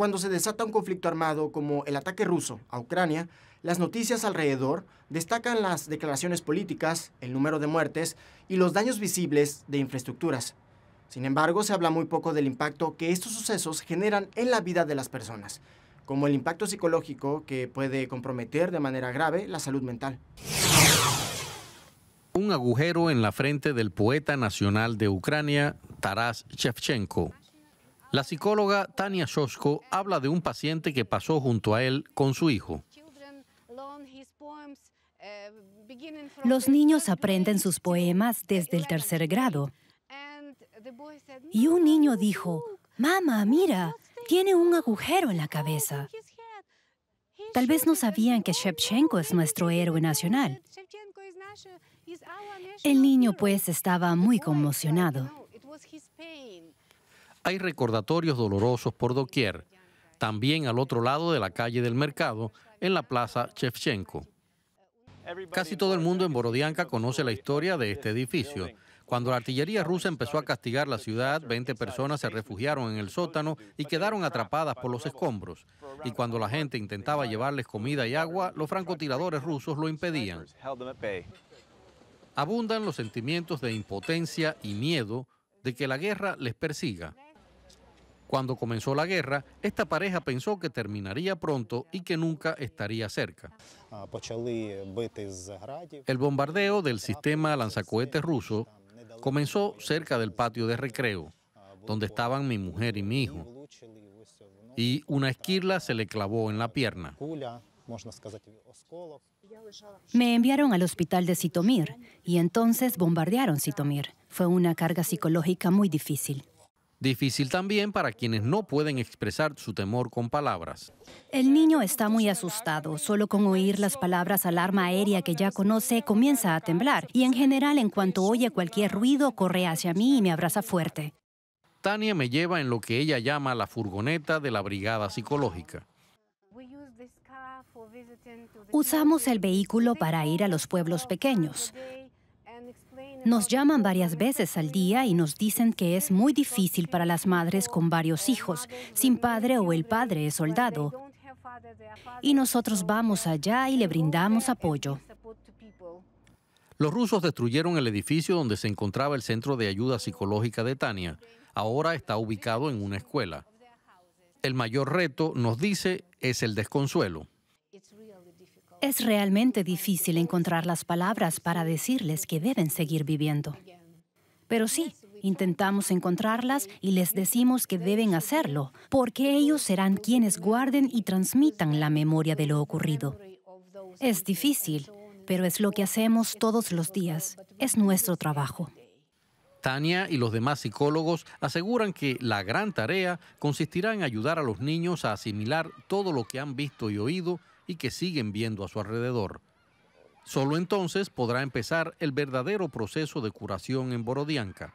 Cuando se desata un conflicto armado como el ataque ruso a Ucrania, las noticias alrededor destacan las declaraciones políticas, el número de muertes y los daños visibles de infraestructuras. Sin embargo, se habla muy poco del impacto que estos sucesos generan en la vida de las personas, como el impacto psicológico que puede comprometer de manera grave la salud mental. Un agujero en la frente del poeta nacional de Ucrania, Taras Shevchenko. La psicóloga Tania Shosko habla de un paciente que pasó junto a él con su hijo. Eh, Los niños aprenden sus poemas desde el tercer grado. Y un niño dijo, Mamá, mira, tiene un agujero en la cabeza. Tal vez no sabían que Shevchenko es nuestro héroe nacional. El niño pues estaba muy conmocionado hay recordatorios dolorosos por doquier, también al otro lado de la calle del mercado, en la plaza Chevchenko. Casi todo el mundo en Borodianka conoce la historia de este edificio. Cuando la artillería rusa empezó a castigar la ciudad, 20 personas se refugiaron en el sótano y quedaron atrapadas por los escombros. Y cuando la gente intentaba llevarles comida y agua, los francotiradores rusos lo impedían. Abundan los sentimientos de impotencia y miedo de que la guerra les persiga. Cuando comenzó la guerra, esta pareja pensó que terminaría pronto y que nunca estaría cerca. El bombardeo del sistema lanzacohetes ruso comenzó cerca del patio de recreo, donde estaban mi mujer y mi hijo, y una esquirla se le clavó en la pierna. Me enviaron al hospital de Sitomir y entonces bombardearon Sitomir. Fue una carga psicológica muy difícil. Difícil también para quienes no pueden expresar su temor con palabras. El niño está muy asustado. Solo con oír las palabras alarma aérea que ya conoce, comienza a temblar. Y en general, en cuanto oye cualquier ruido, corre hacia mí y me abraza fuerte. Tania me lleva en lo que ella llama la furgoneta de la brigada psicológica. Usamos el vehículo para ir a los pueblos pequeños. Nos llaman varias veces al día y nos dicen que es muy difícil para las madres con varios hijos, sin padre o el padre es soldado. Y nosotros vamos allá y le brindamos apoyo. Los rusos destruyeron el edificio donde se encontraba el centro de ayuda psicológica de Tania. Ahora está ubicado en una escuela. El mayor reto, nos dice, es el desconsuelo. Es realmente difícil encontrar las palabras para decirles que deben seguir viviendo. Pero sí, intentamos encontrarlas y les decimos que deben hacerlo, porque ellos serán quienes guarden y transmitan la memoria de lo ocurrido. Es difícil, pero es lo que hacemos todos los días. Es nuestro trabajo. Tania y los demás psicólogos aseguran que la gran tarea consistirá en ayudar a los niños a asimilar todo lo que han visto y oído y que siguen viendo a su alrededor. Solo entonces podrá empezar el verdadero proceso de curación en Borodianca.